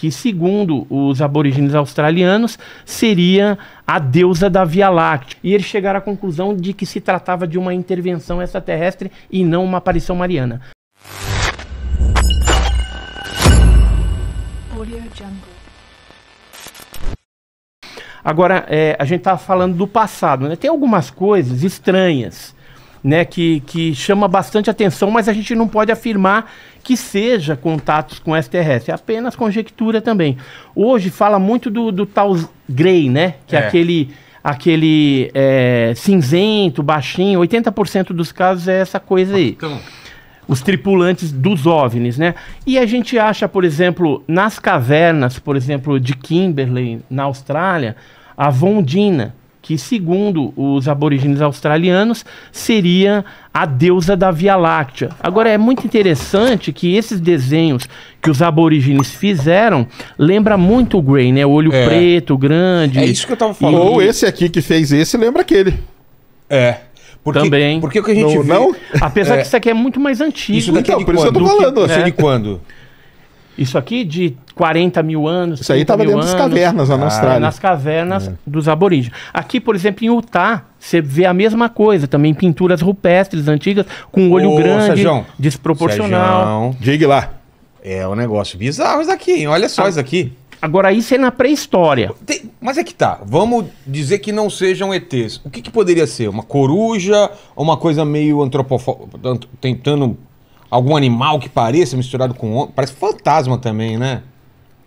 que, segundo os aborígenes australianos, seria a deusa da Via Láctea. E eles chegaram à conclusão de que se tratava de uma intervenção extraterrestre e não uma aparição mariana. Agora, é, a gente estava tá falando do passado, né? Tem algumas coisas estranhas, né, que, que chama bastante atenção, mas a gente não pode afirmar que seja contatos com é apenas conjectura também. Hoje fala muito do, do tal Grey, né? Que é, é aquele aquele é, cinzento, baixinho, 80% dos casos é essa coisa aí. Então. Os tripulantes dos OVNIs, né? E a gente acha, por exemplo, nas cavernas, por exemplo, de Kimberley, na Austrália, a Vondina, que, segundo os aborígenes australianos, seria a deusa da Via Láctea. Agora é muito interessante que esses desenhos que os aborígenes fizeram lembra muito o Grey, né? O olho é. preto, grande. É isso que eu tava falando. Ou esse aqui que fez esse lembra aquele. É. Porque, Também. Porque o que a gente não, vê. Não? Apesar é. que isso aqui é muito mais antigo. Isso daqui então, é de por quando? isso eu tô falando. Que, é. Isso é de é. quando? Isso aqui de 40 mil anos. Isso aí estava dentro anos, das cavernas lá na ah, Austrália. Nas cavernas é. dos aborígenes. Aqui, por exemplo, em Utah, você vê a mesma coisa, também pinturas rupestres antigas, com olho Ô, grande, Sérgio. desproporcional. Sérgio. Diga lá. É um negócio bizarro isso aqui, hein? Olha só ah, isso aqui. Agora, isso é na pré-história. Mas é que tá. Vamos dizer que não sejam ETs. O que, que poderia ser? Uma coruja? Uma coisa meio antropofóbica? Tentando algum animal que pareça misturado com homem. Parece fantasma também, né?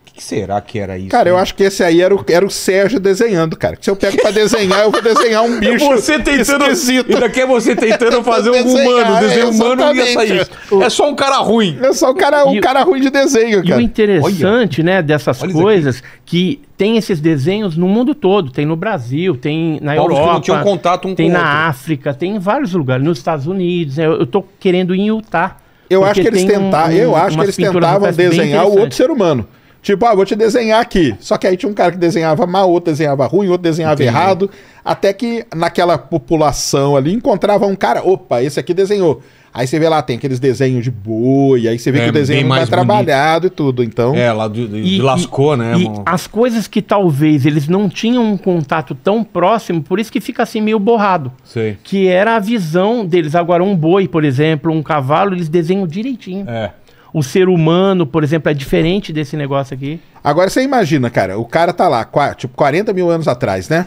O que será que era isso? Cara, né? eu acho que esse aí era o, era o Sérgio desenhando, cara. Se eu pego pra desenhar, eu vou desenhar um bicho. Você tentando. Esquisito. é você tentando fazer um humano. É, desenho é, humano ia sair. É só um cara ruim. É só um cara, um e, cara ruim de desenho, cara. E o interessante, Olha. né, dessas coisas, que tem esses desenhos no mundo todo. Tem no Brasil, tem na Paulo Europa. Que não contato um tem na outro. África, tem em vários lugares. Nos Estados Unidos. Né? Eu, eu tô querendo ir em Utah eu acho que eles tentavam, um, eu acho que eles tentavam desenhar o outro ser humano. Tipo, ah, vou te desenhar aqui. Só que aí tinha um cara que desenhava mal, outro desenhava ruim, outro desenhava Entendi. errado. Até que naquela população ali encontrava um cara, opa, esse aqui desenhou. Aí você vê lá, tem aqueles desenhos de boi, aí você vê é, que o desenho tá mais tá trabalhado e tudo, então... É, lá de, de, e, de lascou, e, né? E as coisas que talvez eles não tinham um contato tão próximo, por isso que fica assim meio borrado. Sei. Que era a visão deles. Agora, um boi, por exemplo, um cavalo, eles desenham direitinho. É. O ser humano, por exemplo, é diferente desse negócio aqui. Agora você imagina, cara, o cara tá lá, tipo, 40 mil anos atrás, né?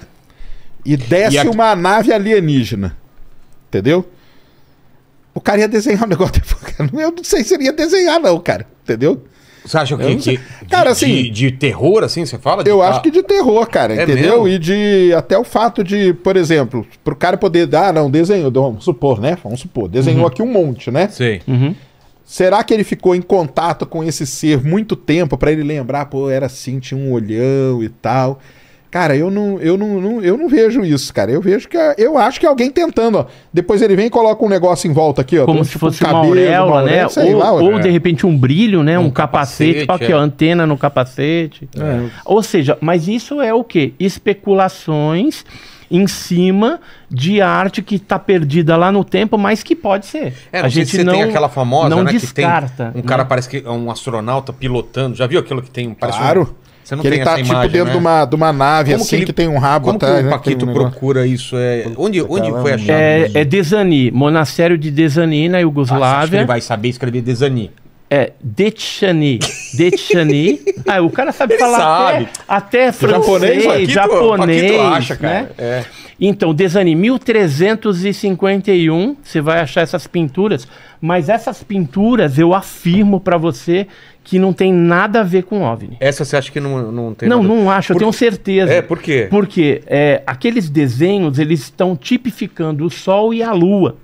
E desce e a... uma nave alienígena. Entendeu? O cara ia desenhar um negócio. Eu não sei se ele ia desenhar, não, cara. Entendeu? Você acha que, que cara, de, assim, de, de, terror, assim, você fala? eu tá- acho que de terror, cara, é entendeu? Mesmo? E de até o fato de, por exemplo, pro cara poder dar, ah, não, desenhou, vamos supor, né? Vamos supor, desenhou uhum. aqui um monte, né? Sim. Uhum. Será que ele ficou em contato com esse ser muito tempo para ele lembrar, pô, era assim, tinha um olhão e tal? Cara, eu não, eu não, não eu não vejo isso, cara. Eu vejo que é, eu acho que é alguém tentando, ó. Depois ele vem e coloca um negócio em volta aqui, ó. Como se tipo, fosse um cabelo, uma né? auréola, né? ou, lá, ou é. de repente um brilho, né? Um, um capacete, capacete ó, aqui, é. ó, antena no capacete. É. Ou seja, mas isso é o quê? Especulações em cima de arte que está perdida lá no tempo, mas que pode ser. É, a gente não tem aquela famosa, não né, descarta, um cara né? parece que é um astronauta pilotando. Já viu aquilo que tem? Parece claro. Um... Você não que ele tá tipo imagem, dentro né? de, uma, de uma nave como assim que, ele, que, tem um rabo como que o né, Paquito procura isso? É, onde onde é foi achado? É, é Desani, monastério de Desani na ah, Iugoslávia. Ah, você vai saber escrever Desani. É, Detchani. Detchani. ah, o cara sabe Ele falar sabe. até, até francês, japonês, japonês tu, tu acha, né? É. Então, Desani, 1351, você vai achar essas pinturas, mas essas pinturas eu afirmo para você que não tem nada a ver com OVNI. Essa você acha que não, não tem Não, nada... não acho, por... eu tenho certeza. É, por quê? Porque é, aqueles desenhos, eles estão tipificando o Sol e a Lua.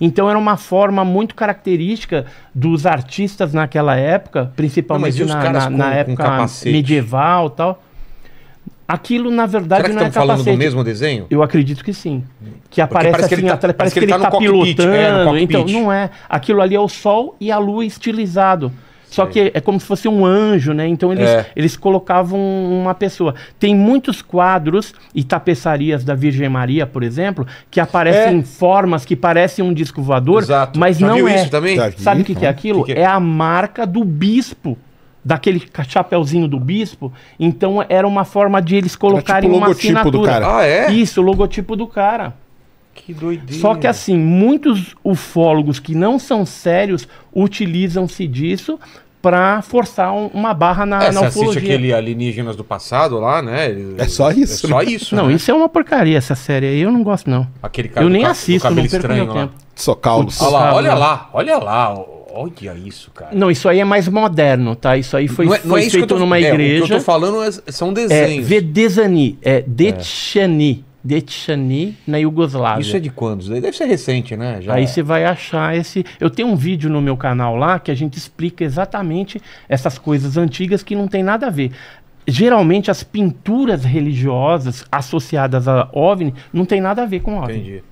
Então era uma forma muito característica dos artistas naquela época, principalmente não, na, na, com, na, época medieval tal. Aquilo, na verdade, Será que não é capacete. falando do mesmo desenho? Eu acredito que sim. Que aparece assim, na ele parece que assim, ele está tá pilotando. É, então, não é. Aquilo ali é o sol e a lua estilizado. Só Sim. que é como se fosse um anjo, né? Então eles, é. eles colocavam uma pessoa. Tem muitos quadros e tapeçarias da Virgem Maria, por exemplo, que aparecem é. formas que parecem um disco voador, Exato. mas Já não viu é. Isso também? Sabe o que, que, né? é aquilo? Que que é? é? a marca do bispo daquele chapeuzinho do bispo, então era uma forma de eles colocarem era tipo logotipo uma assinatura. Do cara. Ah, é? Isso, o logotipo do cara. Que doideira. Só que assim, muitos ufólogos que não são sérios utilizam-se disso para forçar um, uma barra na, é, na ufologia. Você assiste aquele Alienígenas do Passado lá, né? é só é isso. É só né? isso. Não, né? isso é uma porcaria, essa série aí. Eu não gosto, não. Aquele cara Eu nem assisto, não perco meu tempo. Só caulos. Olha lá, olha lá, olha lá. Olha isso, cara. Não, isso aí é mais moderno, tá? Isso aí foi, não é, não é foi é feito tô, numa é, igreja. o que eu tô falando é, são desenhos. É, Vedesani, é Detchani. Tchani, na Iugoslávia. Isso é de quando? Deve ser recente, né? Já... Aí é. você vai achar esse. Eu tenho um vídeo no meu canal lá que a gente explica exatamente essas coisas antigas que não tem nada a ver geralmente as pinturas religiosas associadas a OVNI não tem nada a ver com OVNI. Entendi.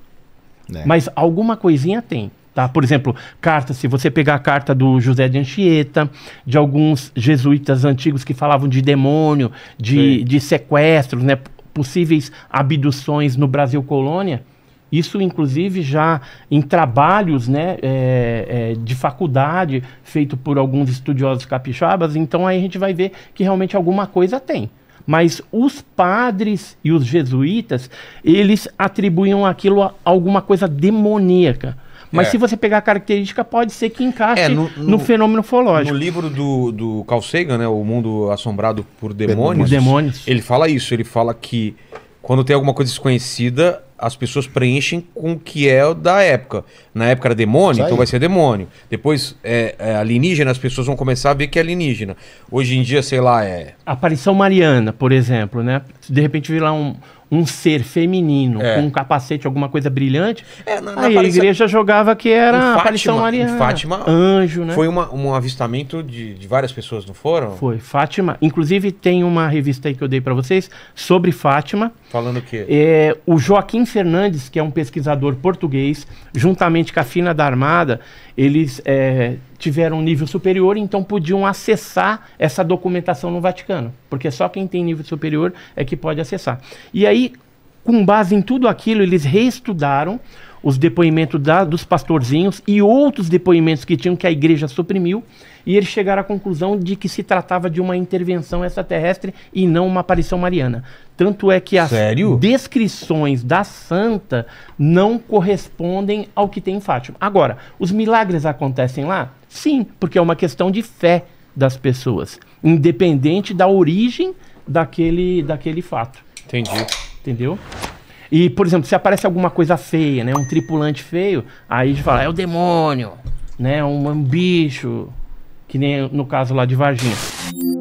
É. Mas alguma coisinha tem. Tá? Por exemplo, carta, se você pegar a carta do José de Anchieta, de alguns jesuítas antigos que falavam de demônio, de, de sequestros, né? possíveis abduções no Brasil colônia. Isso, inclusive, já em trabalhos né, é, é, de faculdade, feito por alguns estudiosos capixabas, então aí a gente vai ver que realmente alguma coisa tem. Mas os padres e os jesuítas, eles atribuíam aquilo a alguma coisa demoníaca. Mas é. se você pegar a característica, pode ser que encaixe é, no, no, no, fenômeno fológico. No livro do, do Carl Sagan, né, O Mundo Assombrado por Demônios, demônios. ele fala isso. Ele fala que quando tem alguma coisa desconhecida, as pessoas preenchem com o que é da época. Na época era demônio, então vai ser demônio. Depois é, é, alienígena, as pessoas vão começar a ver que é alienígena. Hoje em dia, sei lá, é. Aparição mariana, por exemplo, né? De repente vir lá um, um ser feminino é. com um capacete, alguma coisa brilhante. É, na, na aí aparição... a igreja jogava que era Fátima, Fátima, anjo, né? Foi uma, um avistamento de, de, várias pessoas, não foram? Foi, Fátima. Inclusive tem uma revista aí que eu dei para vocês sobre Fátima. Falando o quê? É, o Joaquim Fernandes, que é um pesquisador português, juntamente com a Fina da Armada, eles é, tiveram um nível superior, então podiam acessar essa documentação no Vaticano. Porque só quem tem nível superior é que pode acessar. E aí, com base em tudo aquilo, eles reestudaram os depoimentos da, dos pastorzinhos e outros depoimentos que tinham que a igreja suprimiu, e eles chegaram à conclusão de que se tratava de uma intervenção extraterrestre e não uma aparição mariana. Tanto é que as Sério? descrições da santa não correspondem ao que tem em Fátima. Agora, os milagres acontecem lá? Sim, porque é uma questão de fé das pessoas, independente da origem daquele, daquele fato. Entendi. Entendeu? E, por exemplo, se aparece alguma coisa feia, né? Um tripulante feio, aí a gente fala, é o demônio, né? Um, um bicho, que nem no caso lá de Varginha.